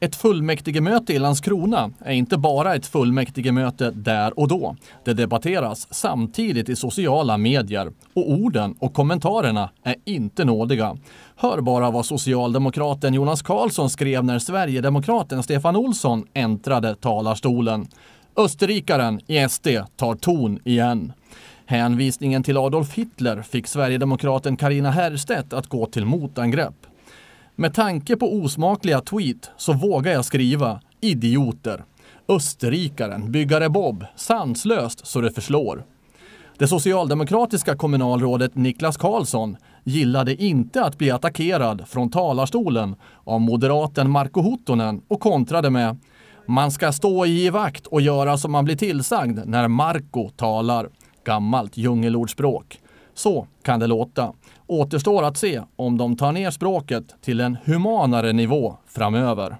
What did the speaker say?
Ett fullmäktigemöte i Landskrona är inte bara ett fullmäktigemöte där och då. Det debatteras samtidigt i sociala medier och orden och kommentarerna är inte nådiga. Hör bara vad socialdemokraten Jonas Karlsson skrev när sverigedemokraten Stefan Olsson äntrade talarstolen. Österrikaren i SD tar ton igen. Hänvisningen till Adolf Hitler fick sverigedemokraten Karina Herrstedt att gå till motangrepp. Med tanke på osmakliga tweet så vågar jag skriva idioter. Österrikaren, byggare Bob, sanslöst så det förslår. Det socialdemokratiska kommunalrådet Niklas Karlsson gillade inte att bli attackerad från talarstolen av moderaten Marko Huttonen och kontrade med “Man ska stå i vakt och göra som man blir tillsagd när Marko talar” gammalt djungelordspråk. Så kan det låta. Återstår att se om de tar ner språket till en humanare nivå framöver.